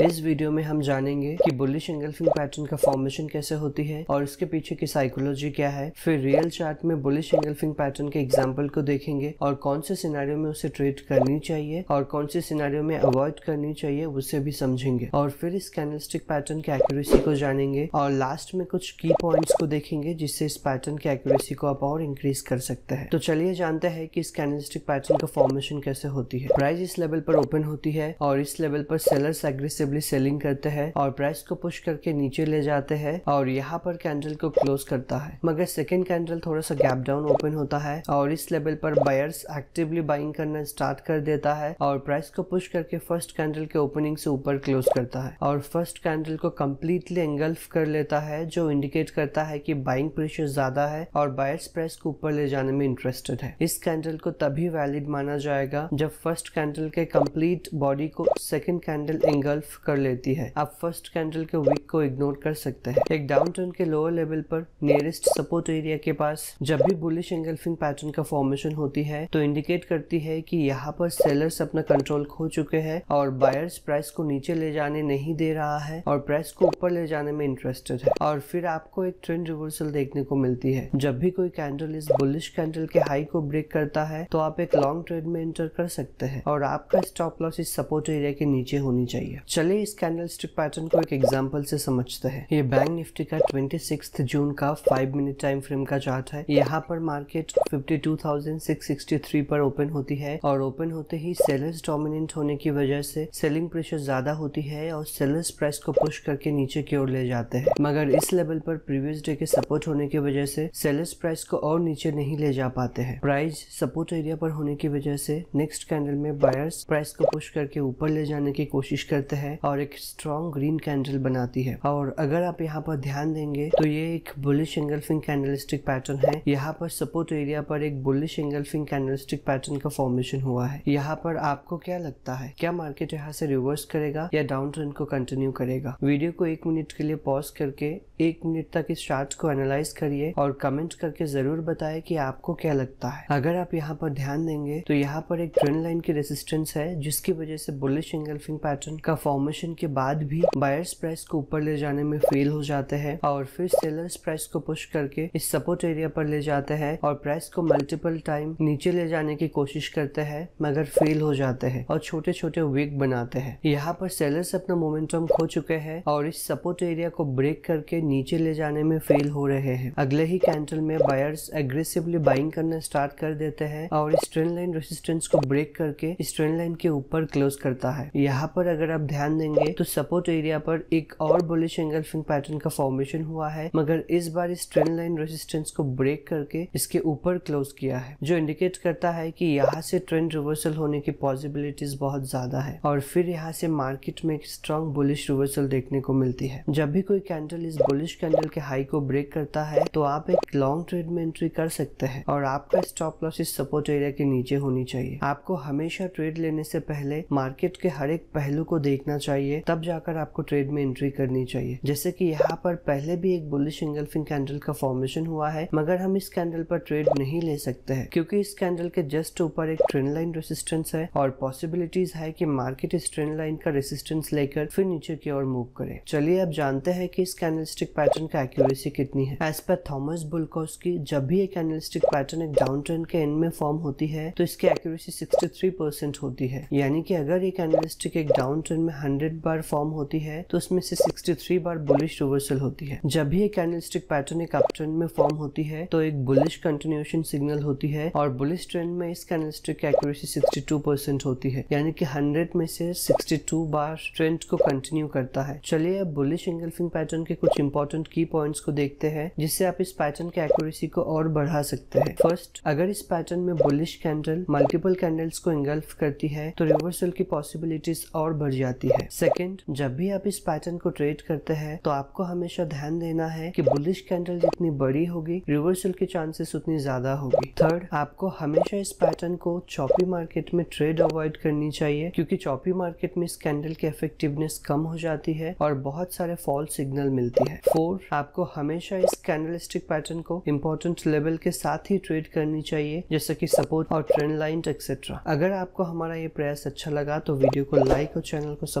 इस वीडियो में हम जानेंगे कि बुलिश एंगल्फिंग पैटर्न का फॉर्मेशन कैसे होती है और इसके पीछे की साइकोलॉजी क्या है फिर रियल चार्ट में बुलिश एंगल्फिंग पैटर्न के एग्जाम्पल को देखेंगे और कौन से सिनेरियो में उसे ट्रेड करनी चाहिए और कौन से सिनेरियो में अवॉइड करनी चाहिए उसे भी समझेंगे और फिर इस कैनलिस्टिक पैटर्न की एक्यूरेसी को जानेंगे और लास्ट में कुछ की पॉइंट्स को देखेंगे जिससे इस पैटर्न की एक्यूरेसी को आप और इंक्रीज कर सकते हैं तो चलिए जानते हैं कि इस कैनलिस्टिक पैटर्न का फॉर्मेशन कैसे होती है प्राइस इस लेवल पर ओपन होती है और इस लेवल पर सेलर्स एग्रेसिव एग्रेसिवली सेलिंग करते हैं और प्राइस को पुश करके नीचे ले जाते हैं और यहाँ पर कैंडल को क्लोज करता है मगर सेकेंड कैंडल थोड़ा सा गैप डाउन ओपन होता है और इस लेवल पर बायर्स एक्टिवली बाइंग करना स्टार्ट कर देता है और प्राइस को पुश करके फर्स्ट कैंडल के ओपनिंग से ऊपर क्लोज करता है और फर्स्ट कैंडल को कम्प्लीटली एंगल्फ कर लेता है जो इंडिकेट करता है कि बाइंग प्रेशर ज्यादा है और बायर्स प्राइस को ऊपर ले जाने में इंटरेस्टेड है इस कैंडल को तभी वैलिड माना जाएगा जब फर्स्ट कैंडल के कम्प्लीट बॉडी को सेकेंड कैंडल एंगल्फ ऑफ कर लेती है आप फर्स्ट कैंडल के वीक को इग्नोर कर सकते हैं एक डाउन के लोअर लेवल पर नियरेस्ट सपोर्ट एरिया के पास जब भी बुलिश एंगल्फिंग पैटर्न का फॉर्मेशन होती है तो इंडिकेट करती है कि यहाँ पर सेलर्स अपना कंट्रोल खो चुके हैं और बायर्स प्राइस को नीचे ले जाने नहीं दे रहा है और प्राइस को ऊपर ले जाने में इंटरेस्टेड है और फिर आपको एक ट्रेंड रिवर्सल देखने को मिलती है जब भी कोई कैंडल इस बुलिश कैंडल के हाई को ब्रेक करता है तो आप एक लॉन्ग ट्रेड में एंटर कर सकते हैं और आपका स्टॉप लॉस इस सपोर्ट एरिया के नीचे होनी चाहिए चले इस कैंडल स्टिक पैटर्न को एक एग्जाम्पल से समझते हैं ये बैंक निफ्टी का 26 जून का 5 मिनट टाइम फ्रेम का चार्ट है यहाँ पर मार्केट 52,663 पर ओपन होती है और ओपन होते ही सेलर्स डोमिनेंट होने की वजह से सेलिंग प्रेशर ज्यादा होती है और सेलर्स प्राइस को पुश करके नीचे की ओर ले जाते हैं मगर इस लेवल पर प्रीवियस डे के सपोर्ट होने की वजह से सेलर्स प्राइस को और नीचे नहीं ले जा पाते हैं प्राइस सपोर्ट एरिया पर होने की वजह से नेक्स्ट कैंडल में बायर्स प्राइस को पुश करके ऊपर ले जाने की कोशिश करते हैं है और एक स्ट्रॉन्ग ग्रीन कैंडल बनाती है और अगर आप यहाँ पर ध्यान देंगे तो ये एक बुलिश एंगल्फिंग कैंडल पैटर्न है यहाँ पर सपोर्ट एरिया पर एक बुलिश एंगल्फिंग कैंडल पैटर्न का फॉर्मेशन हुआ है यहाँ पर आपको क्या लगता है क्या मार्केट यहाँ से रिवर्स करेगा या डाउन ट्रेंड को कंटिन्यू करेगा वीडियो को एक मिनट के लिए पॉज करके एक मिनट तक इस चार्ट को एनालाइज करिए और कमेंट करके जरूर बताए कि आपको क्या लगता है अगर आप यहाँ पर ध्यान देंगे तो यहाँ पर एक ट्रेंड लाइन की रेसिस्टेंस है जिसकी वजह से बुलिश एंगल्फिंग पैटर्न का फॉर्म फॉर्मेशन के बाद भी बायर्स प्राइस को ऊपर ले जाने में फेल हो जाते हैं और फिर सेलर्स प्राइस को पुश करके इस सपोर्ट एरिया पर ले जाते हैं और प्राइस को मल्टीपल टाइम नीचे ले जाने की कोशिश करते हैं मगर फेल हो जाते हैं और छोटे छोटे वीक बनाते हैं यहाँ पर सेलर्स अपना मोमेंटम खो चुके हैं और इस सपोर्ट एरिया को ब्रेक करके नीचे ले जाने में फेल हो रहे हैं अगले ही कैंडल में बायर्स एग्रेसिवली बाइंग करना स्टार्ट कर देते हैं और इस ट्रेन लाइन रेसिस्टेंस को ब्रेक करके इस ट्रेन लाइन के ऊपर क्लोज करता है यहाँ पर अगर आप ध्यान ध्यान देंगे तो सपोर्ट एरिया पर एक और बुलिश एंगल्फिंग पैटर्न का फॉर्मेशन हुआ है मगर इस बार इस ट्रेंड लाइन रेजिस्टेंस को ब्रेक करके इसके ऊपर क्लोज किया है जो इंडिकेट करता है कि यहाँ से ट्रेंड रिवर्सल होने की पॉसिबिलिटीज बहुत ज्यादा है और फिर यहाँ से मार्केट में एक स्ट्रॉन्ग बुलिश रिवर्सल देखने को मिलती है जब भी कोई कैंडल इस बुलिश कैंडल के हाई को ब्रेक करता है तो आप एक लॉन्ग ट्रेड में एंट्री कर सकते हैं और आपका स्टॉप लॉस इस सपोर्ट एरिया के नीचे होनी चाहिए आपको हमेशा ट्रेड लेने से पहले मार्केट के हर एक पहलू को देखना चाहिए तब जाकर आपको ट्रेड में एंट्री करनी चाहिए जैसे कि यहाँ पर पहले भी एक बुलिश सिंगल फिन कैंडल का फॉर्मेशन हुआ है मगर हम इस कैंडल पर ट्रेड नहीं ले सकते हैं क्योंकि इस कैंडल के जस्ट ऊपर एक ट्रेंड लाइन रेसिस्टेंस है और पॉसिबिलिटीज है कि मार्केट इस ट्रेंड लाइन का रेसिस्टेंस लेकर फिर नीचे की ओर मूव करे चलिए अब जानते हैं कि इस कैंडल स्टिक पैटर्न का एक्यूरेसी कितनी है एज पर थॉमस बुलकोस की जब भी एक कैंडल पैटर्न एक डाउन ट्रेंड के एंड में फॉर्म होती है तो इसकी एक्यूरेसी 63 परसेंट होती है यानी कि अगर एक एनलिस्टिक एक डाउन ट्रेंड में हंड्रेड बार फॉर्म होती है तो उसमें से सिक्सटी थ्री बार बुलिश रिवर्सल होती है जब भी एक कैंडलस्टिक पैटर्न एक अप ट्रेंड में फॉर्म होती है तो एक बुलिश कंटिन्यूएशन सिग्नल होती है और बुलिश ट्रेंड में इस कैंडलस्टिक की एक्यूरेसी टू परसेंट होती है यानी कि हंड्रेड में से सिक्सटी टू बार ट्रेंड को कंटिन्यू करता है चलिए अब बुलिश इंगल्फिंग पैटर्न के कुछ इंपॉर्टेंट की पॉइंट्स को देखते हैं जिससे आप इस पैटर्न की एक्यूरेसी को और बढ़ा सकते हैं फर्स्ट अगर इस पैटर्न में बुलिश कैंडल मल्टीपल कैंडल्स को इंगल्फ करती है तो रिवर्सल की पॉसिबिलिटीज और बढ़ जाती है है सेकेंड जब भी आप इस पैटर्न को ट्रेड करते हैं तो आपको हमेशा ध्यान देना है कि बुलिश कैंडल जितनी बड़ी होगी रिवर्सल के चांसेस उतनी ज्यादा होगी थर्ड आपको हमेशा इस पैटर्न को चौपी मार्केट में ट्रेड अवॉइड करनी चाहिए क्योंकि चौपी मार्केट में इस कैंडल की इफेक्टिवनेस कम हो जाती है और बहुत सारे फॉल्स सिग्नल मिलती है फोर आपको हमेशा इस कैंडलिस्टिक पैटर्न को इम्पोर्टेंट लेवल के साथ ही ट्रेड करनी चाहिए जैसे कि सपोर्ट और ट्रेंड लाइन एक्सेट्रा अगर आपको हमारा ये प्रयास अच्छा लगा तो वीडियो को लाइक और चैनल को सब्सक्राइब